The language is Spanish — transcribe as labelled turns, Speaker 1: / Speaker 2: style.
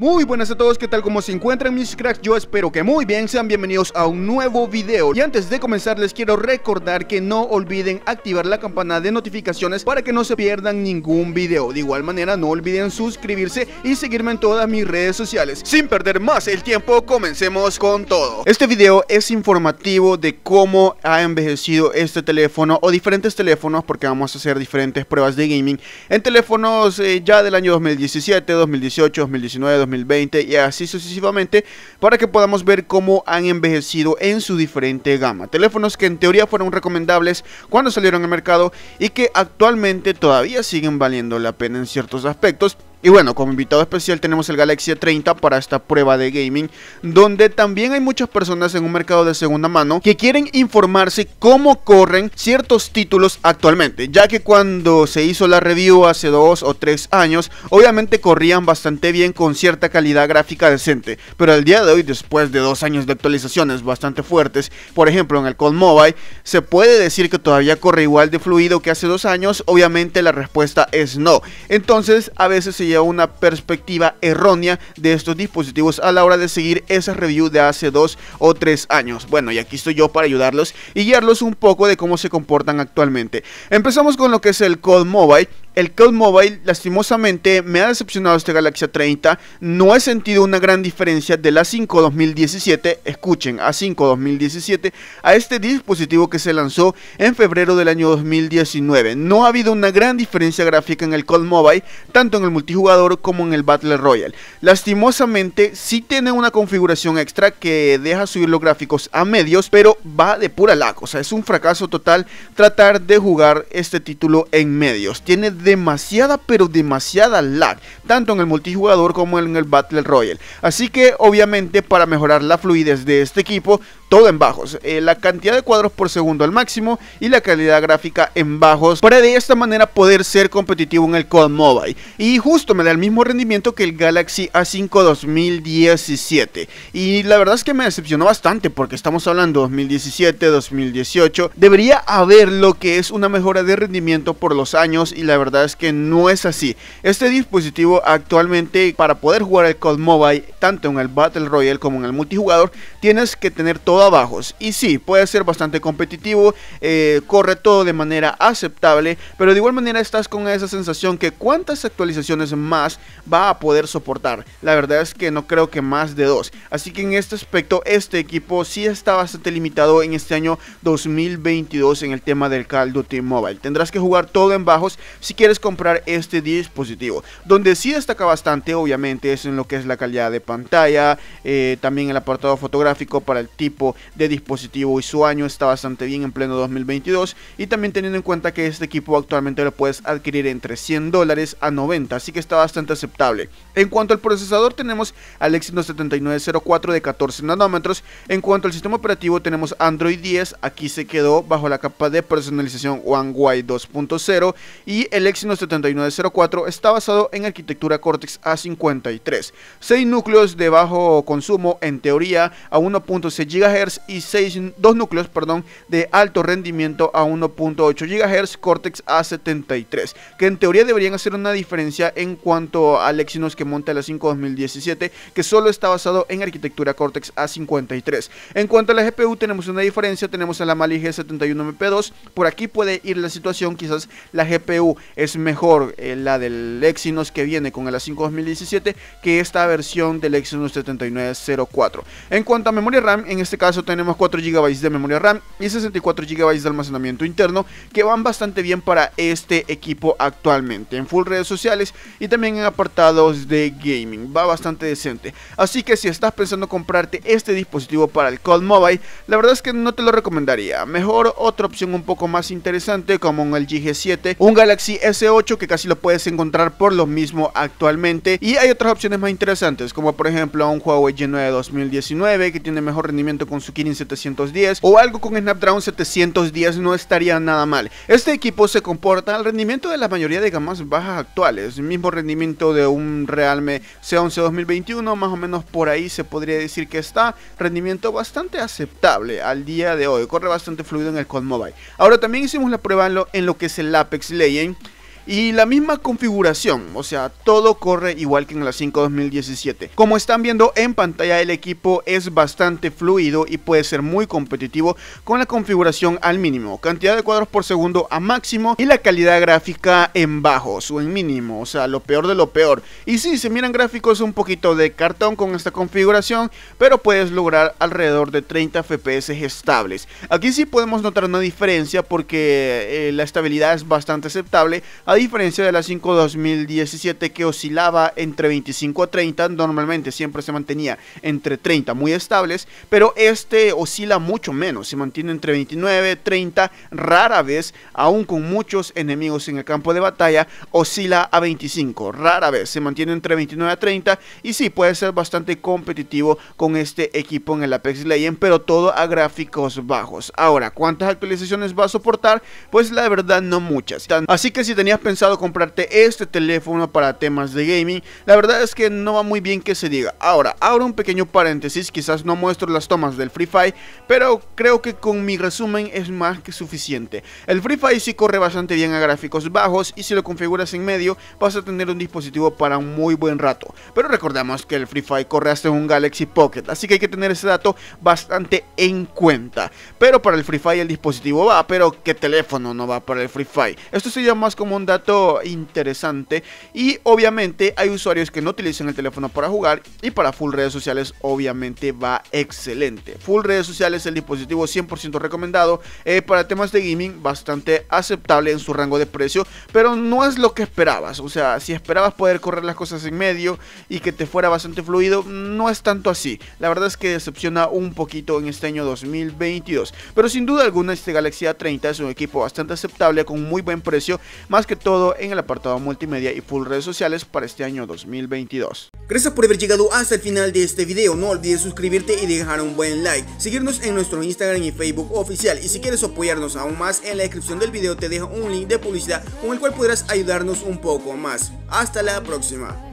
Speaker 1: Muy buenas a todos, ¿qué tal? ¿Cómo se encuentran mis cracks? Yo espero que muy bien, sean bienvenidos a un nuevo video Y antes de comenzar les quiero recordar que no olviden activar la campana de notificaciones para que no se pierdan ningún video De igual manera no olviden suscribirse y seguirme en todas mis redes sociales Sin perder más el tiempo, comencemos con todo Este video es informativo de cómo ha envejecido este teléfono o diferentes teléfonos Porque vamos a hacer diferentes pruebas de gaming en teléfonos eh, ya del año 2017, 2018, 2019, 2019 2020 y así sucesivamente para que podamos ver cómo han envejecido en su diferente gama. Teléfonos que en teoría fueron recomendables cuando salieron al mercado y que actualmente todavía siguen valiendo la pena en ciertos aspectos y bueno, como invitado especial tenemos el Galaxy 30 para esta prueba de gaming, donde también hay muchas personas en un mercado de segunda mano que quieren informarse cómo corren ciertos títulos actualmente, ya que cuando se hizo la review hace dos o tres años, obviamente corrían bastante bien con cierta calidad gráfica decente, pero al día de hoy, después de dos años de actualizaciones bastante fuertes, por ejemplo en el Cold Mobile, se puede decir que todavía corre igual de fluido que hace dos años, obviamente la respuesta es no. Entonces, a veces se una perspectiva errónea de estos dispositivos a la hora de seguir esa review de hace dos o tres años. Bueno, y aquí estoy yo para ayudarlos y guiarlos un poco de cómo se comportan actualmente. Empezamos con lo que es el Code Mobile. El Cloud Mobile, lastimosamente, me ha decepcionado este Galaxy 30. No he sentido una gran diferencia de A5 2017, escuchen, A5 2017, a este dispositivo que se lanzó en febrero del año 2019. No ha habido una gran diferencia gráfica en el Cloud Mobile, tanto en el multijugador como en el Battle Royale. Lastimosamente, sí tiene una configuración extra que deja subir los gráficos a medios, pero va de pura lac. O sea, es un fracaso total tratar de jugar este título en medios. Tiene demasiada, pero demasiada lag, tanto en el multijugador como en el Battle Royale. Así que obviamente para mejorar la fluidez de este equipo, todo en bajos. Eh, la cantidad de cuadros por segundo al máximo y la calidad gráfica en bajos para de esta manera poder ser competitivo en el COD Mobile. Y justo me da el mismo rendimiento que el Galaxy A5 2017. Y la verdad es que me decepcionó bastante porque estamos hablando 2017, 2018. Debería haber lo que es una mejora de rendimiento por los años y la verdad es que no es así. Este dispositivo actualmente para poder jugar el COD Mobile tanto en el Battle Royale como en el multijugador tienes que tener todo Abajos, Y si puede ser bastante competitivo, eh, corre todo de manera aceptable, pero de igual manera estás con esa sensación que cuántas actualizaciones más va a poder soportar. La verdad es que no creo que más de dos. Así que en este aspecto, este equipo si está bastante limitado en este año 2022 en el tema del caldo of Mobile. Tendrás que jugar todo en bajos si quieres comprar este dispositivo. Donde sí destaca bastante, obviamente, es en lo que es la calidad de pantalla, eh, también el apartado fotográfico para el tipo de dispositivo y su año está bastante bien en pleno 2022 y también teniendo en cuenta que este equipo actualmente lo puedes adquirir entre 100 dólares a 90 así que está bastante aceptable en cuanto al procesador tenemos al Exynos 7904 de 14 nanómetros en cuanto al sistema operativo tenemos Android 10 aquí se quedó bajo la capa de personalización One 2.0 y el Exynos 7904 está basado en arquitectura Cortex A53 6 núcleos de bajo consumo en teoría a 1.6 GHz y 6, dos núcleos perdón, de alto rendimiento a 1.8 GHz Cortex A73, que en teoría deberían hacer una diferencia en cuanto al Exynos que monta la 5 2017, que solo está basado en arquitectura Cortex A53. En cuanto a la GPU tenemos una diferencia, tenemos a la Mali G71MP2, por aquí puede ir la situación, quizás la GPU es mejor eh, la del Exynos que viene con el A5 2017 que esta versión del Exynos 7904. En cuanto a memoria RAM, en este caso tenemos 4 GB de memoria RAM y 64 GB de almacenamiento interno que van bastante bien para este equipo actualmente en full redes sociales y también en apartados de gaming. Va bastante decente. Así que si estás pensando comprarte este dispositivo para el Call Mobile, la verdad es que no te lo recomendaría. Mejor otra opción un poco más interesante como un LG G7, un Galaxy S8 que casi lo puedes encontrar por lo mismo actualmente y hay otras opciones más interesantes como por ejemplo un Huawei G9 2019 que tiene mejor rendimiento con su Kirin 710 o algo con Snapdragon 710 no estaría nada mal. Este equipo se comporta al rendimiento de la mayoría de gamas bajas actuales, mismo rendimiento de un Realme C11 2021, más o menos por ahí se podría decir que está, rendimiento bastante aceptable al día de hoy, corre bastante fluido en el COD Mobile. Ahora también hicimos la prueba en lo, en lo que es el Apex Legends y la misma configuración, o sea, todo corre igual que en la 5 2017. Como están viendo en pantalla, el equipo es bastante fluido y puede ser muy competitivo con la configuración al mínimo, cantidad de cuadros por segundo a máximo y la calidad gráfica en bajos o en mínimo, o sea, lo peor de lo peor. Y sí, se miran gráficos un poquito de cartón con esta configuración, pero puedes lograr alrededor de 30 FPS estables. Aquí sí podemos notar una diferencia porque eh, la estabilidad es bastante aceptable, diferencia de la 5 2017 que oscilaba entre 25 a 30, normalmente siempre se mantenía entre 30 muy estables, pero este oscila mucho menos, se mantiene entre 29, 30, rara vez, aún con muchos enemigos en el campo de batalla, oscila a 25, rara vez, se mantiene entre 29 a 30 y sí, puede ser bastante competitivo con este equipo en el Apex legend pero todo a gráficos bajos. Ahora, ¿cuántas actualizaciones va a soportar? Pues la verdad no muchas. Así que si tenías pensado pensado comprarte este teléfono para temas de gaming, la verdad es que no va muy bien que se diga. Ahora, abro un pequeño paréntesis, quizás no muestro las tomas del Free Fire, pero creo que con mi resumen es más que suficiente. El Free Fire sí corre bastante bien a gráficos bajos y si lo configuras en medio vas a tener un dispositivo para un muy buen rato. Pero recordemos que el Free Fire corre hasta un Galaxy Pocket, así que hay que tener ese dato bastante en cuenta. Pero para el Free Fire el dispositivo va, pero ¿qué teléfono no va para el Free Fire? Esto sería más como un dato interesante. Y obviamente hay usuarios que no utilizan el teléfono para jugar y para full redes sociales obviamente va excelente. Full redes sociales el dispositivo 100% recomendado eh, para temas de gaming, bastante aceptable en su rango de precio, pero no es lo que esperabas. O sea, si esperabas poder correr las cosas en medio y que te fuera bastante fluido, no es tanto así. La verdad es que decepciona un poquito en este año 2022. Pero sin duda alguna este Galaxy A30 es un equipo bastante aceptable con muy buen precio, más que todo en el apartado multimedia y full redes sociales para este año 2022. Gracias por haber llegado hasta el final de este video, no olvides suscribirte y dejar un buen like, seguirnos en nuestro Instagram y Facebook oficial y si quieres apoyarnos aún más en la descripción del video te dejo un link de publicidad con el cual podrás ayudarnos un poco más. Hasta la próxima.